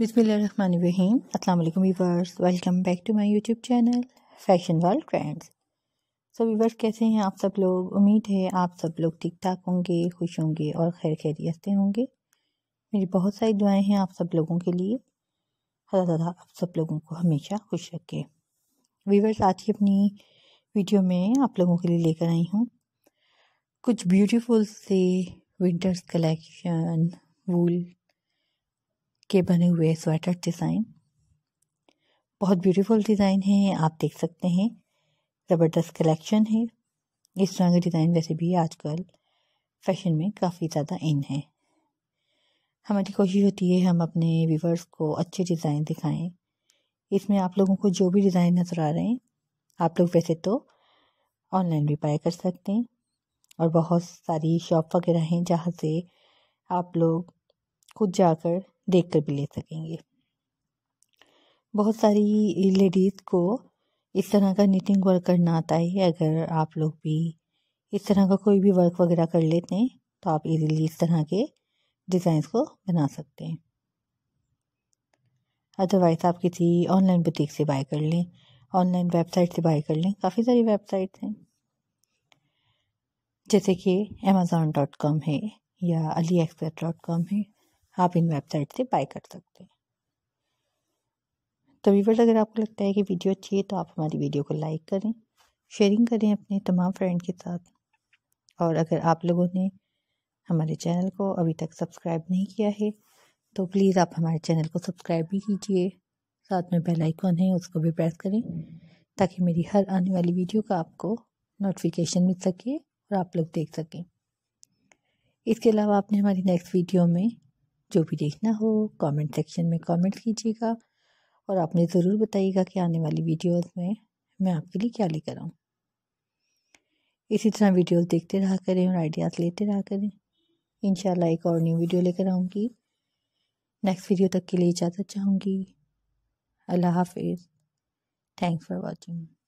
बिस्मिल्लाहिर्रहमानिर्रहीम अस्सलाम वालेकुम viewers welcome back to my YouTube channel fashion world trends so viewers कैसे हैं आप सब लोग उम्मीद है आप सब लोग ठीक ठाक होंगे खुश होंगे और खैर खैरियत से होंगे मेरी बहुत सारी दुआएं हैं आप सब लोगों के लिए अल्लाह ताला आप सब लोगों को हमेशा खुश रखे वीवर्स आज ही अपनी वीडियो में आप लोगों के लिए लेकर आई हूँ कुछ ब्यूटीफुल से विंटर्स कलेक्शन वूल के बने हुए स्वेटर डिज़ाइन बहुत ब्यूटीफुल डिज़ाइन है आप देख सकते हैं ज़बरदस्त कलेक्शन है इस तरह के डिज़ाइन वैसे भी आजकल फैशन में काफ़ी ज़्यादा इन है हमारी कोशिश होती है हम अपने व्यूवर्स को अच्छे डिज़ाइन दिखाएं इसमें आप लोगों को जो भी डिज़ाइन नज़र आ रहे हैं आप लोग वैसे तो ऑनलाइन भी बाय कर सकते हैं और बहुत सारी शॉप वगैरह हैं जहाँ से आप लोग खुद जाकर देख कर भी ले सकेंगे बहुत सारी लेडीज़ को इस तरह का निटिंग वर्क करना आता है अगर आप लोग भी इस तरह का कोई भी वर्क वगैरह कर लेते हैं तो आप इजीली इस तरह के डिज़ाइंस को बना सकते हैं अदरवाइज़ आप किसी ऑनलाइन बुटीक से बाय कर लें ऑनलाइन वेबसाइट से बाय कर लें काफ़ी सारी वेबसाइट्स हैं जैसे कि अमेज़ॉन डॉट कॉम है या अली एक्सप्रेस डॉट कॉम है आप इन वेबसाइट से बाय कर सकते हैं तो वीवर्स अगर आपको लगता है कि वीडियो अच्छी है तो आप हमारी वीडियो को लाइक करें शेयरिंग करें अपने तमाम फ्रेंड के साथ और अगर आप लोगों ने हमारे चैनल को अभी तक सब्सक्राइब नहीं किया है तो प्लीज़ आप हमारे चैनल को सब्सक्राइब भी कीजिए साथ में बेल आइकॉन है उसको भी प्रेस करें ताकि मेरी हर आने वाली वीडियो का आपको नोटिफिकेशन मिल सके और आप लोग देख सकें इसके अलावा आपने हमारी नेक्स्ट वीडियो में जो भी देखना हो कमेंट सेक्शन में कमेंट कीजिएगा और आपने ज़रूर बताइएगा कि आने वाली वीडियोस में मैं आपके लिए क्या लेकर आऊँ इसी तरह वीडियोस देखते रहा करें और आइडियाज़ लेते रहा करें इन एक और न्यू वीडियो लेकर आऊँगी नेक्स्ट वीडियो तक के लिए इजाज़त चाहूँगी अल्लाह हाफिज़ थैंक्स फॉर वॉचिंग